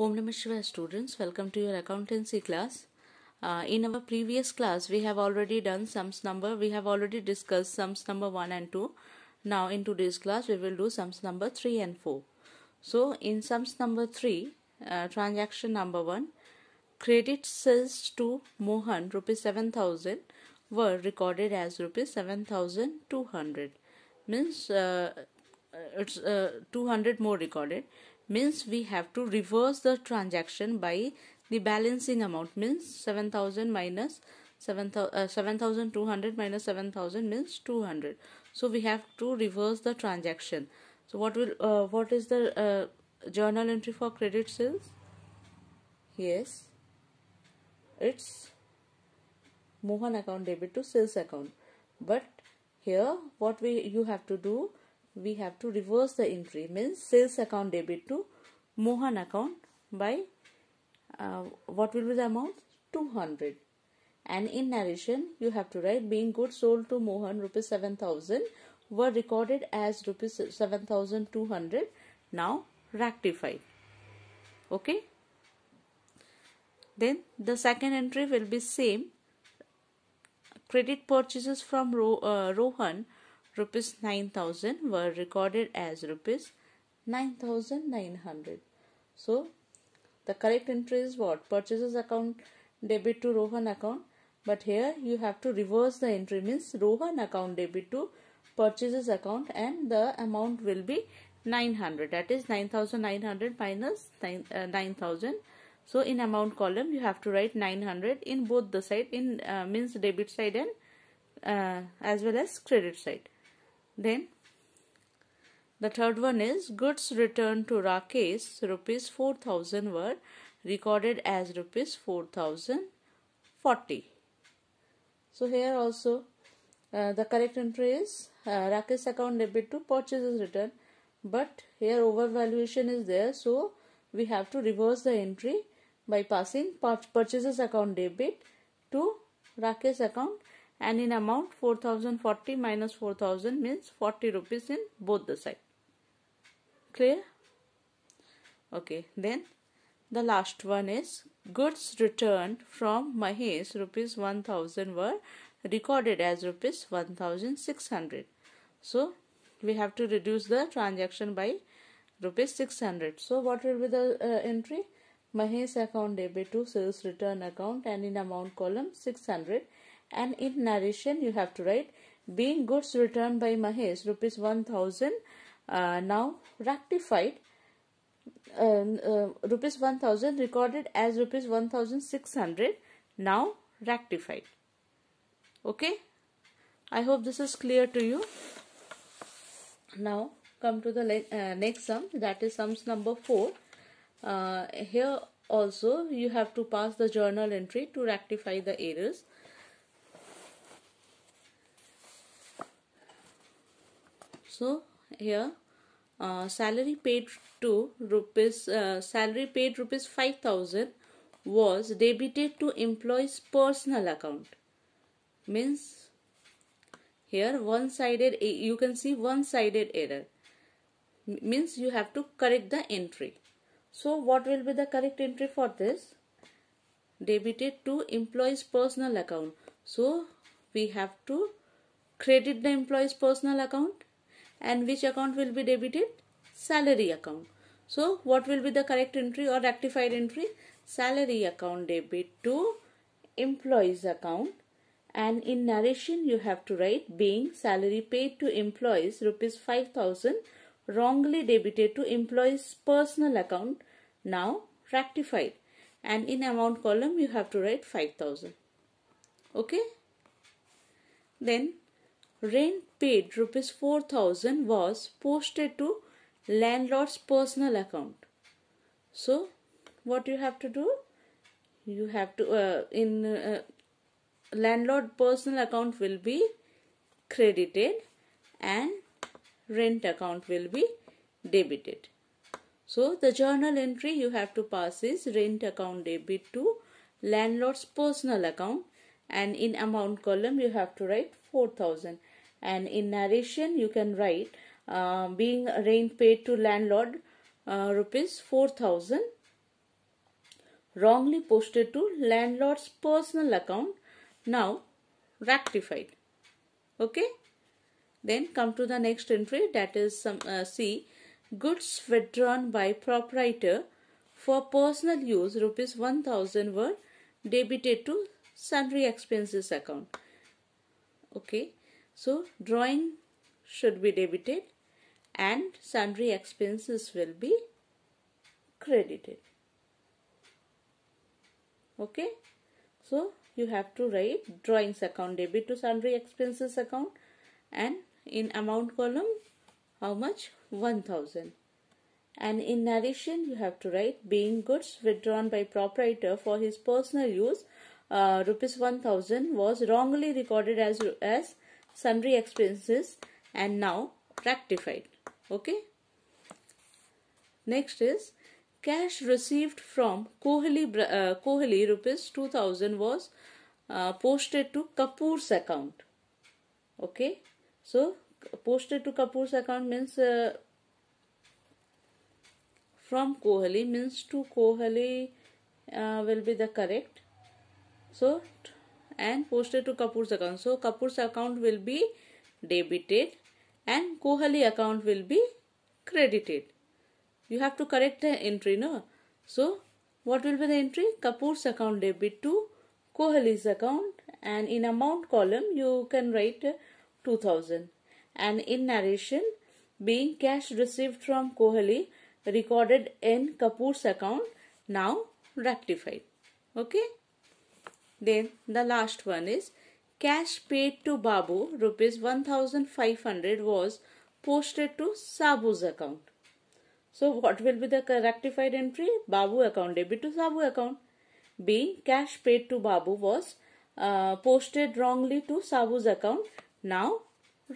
Om Namah Shivaya students, welcome to your accountancy class. Uh, in our previous class, we have already done sums number. We have already discussed sums number 1 and 2. Now in today's class, we will do sums number 3 and 4. So in sums number 3, uh, transaction number 1, credit sales to Mohan rupees 7000 were recorded as rupees 7200. Means uh, uh it's uh, 200 more recorded means we have to reverse the transaction by the balancing amount means 7000 minus 7200 uh, minus 7000 means 200 so we have to reverse the transaction so what will uh, what is the uh, journal entry for credit sales yes it's Mohan account debit to sales account but here what we you have to do we have to reverse the entry means sales account debit to Mohan account by uh, what will be the amount 200 and in narration you have to write being goods sold to Mohan rupees 7000 were recorded as rupees 7200 now rectified. okay then the second entry will be same credit purchases from Ro uh, Rohan rupees 9000 were recorded as rupees 9900 so the correct entry is what purchases account debit to rohan account but here you have to reverse the entry means rohan account debit to purchases account and the amount will be 900 that is 9900 minus 9000 uh, so in amount column you have to write 900 in both the side in uh, means debit side and uh, as well as credit side then the third one is goods returned to Rakesh rupees 4000 were recorded as rupees 4040. So here also uh, the correct entry is uh, Rakesh account debit to purchases return, but here overvaluation is there so we have to reverse the entry by passing purchases account debit to Rakesh account and in amount 4040 minus 4000 means 40 rupees in both the side clear okay then the last one is goods returned from mahesh rupees 1000 were recorded as rupees 1600 so we have to reduce the transaction by rupees 600 so what will be the uh, entry mahesh account debit to sales return account and in amount column 600 and in narration, you have to write being goods returned by Mahesh rupees 1000 uh, now rectified uh, uh, rupees 1000 recorded as rupees 1600 now rectified okay i hope this is clear to you now come to the uh, next sum that is sums number 4 uh, here also you have to pass the journal entry to rectify the errors So here uh, salary paid to rupees uh, salary paid rupees 5000 was debited to employee's personal account means here one sided eh, you can see one sided error means you have to correct the entry so what will be the correct entry for this debited to employee's personal account so we have to credit the employee's personal account and which account will be debited? Salary account. So what will be the correct entry or rectified entry? Salary account debit to employees account and in narration you have to write being salary paid to employees rupees 5000 wrongly debited to employees personal account now rectified and in amount column you have to write 5000 okay then rent paid rupees 4000 was posted to landlord's personal account so what you have to do you have to uh, in uh, landlord personal account will be credited and rent account will be debited so the journal entry you have to pass is rent account debit to landlord's personal account and in amount column you have to write 4000 and in narration, you can write uh, being rent paid to landlord uh, rupees 4000 wrongly posted to landlord's personal account now rectified okay then come to the next entry that is some uh, c goods withdrawn by proprietor for personal use rupees 1000 were debited to sundry expenses account okay so drawing should be debited and sundry expenses will be credited. Okay. So you have to write drawings account debit to sundry expenses account and in amount column how much 1000 and in narration you have to write being goods withdrawn by proprietor for his personal use uh, rupees 1000 was wrongly recorded as as sundry expenses and now rectified. Okay. Next is cash received from Kohli, uh, Kohli rupees 2000 was uh, posted to Kapoor's account. Okay. So posted to Kapoor's account means uh, from Kohli means to Kohli uh, will be the correct. So and posted to Kapoor's account. So Kapoor's account will be debited and Kohali account will be credited. You have to correct the entry, no? So what will be the entry? Kapoor's account debit to Kohali's account and in amount column you can write 2000 and in narration being cash received from Kohali recorded in Kapoor's account now rectified. Okay. Then the last one is cash paid to Babu rupees 1500 was posted to Sabu's account. So what will be the rectified entry? Babu account debit to Sabu account. B. Cash paid to Babu was uh, posted wrongly to Sabu's account. Now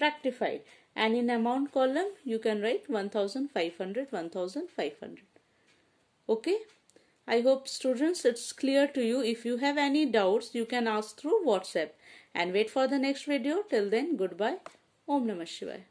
rectified. And in amount column you can write 1500 1500. Okay. I hope students it's clear to you. If you have any doubts, you can ask through WhatsApp. And wait for the next video. Till then, goodbye. Om Namah Shivaya.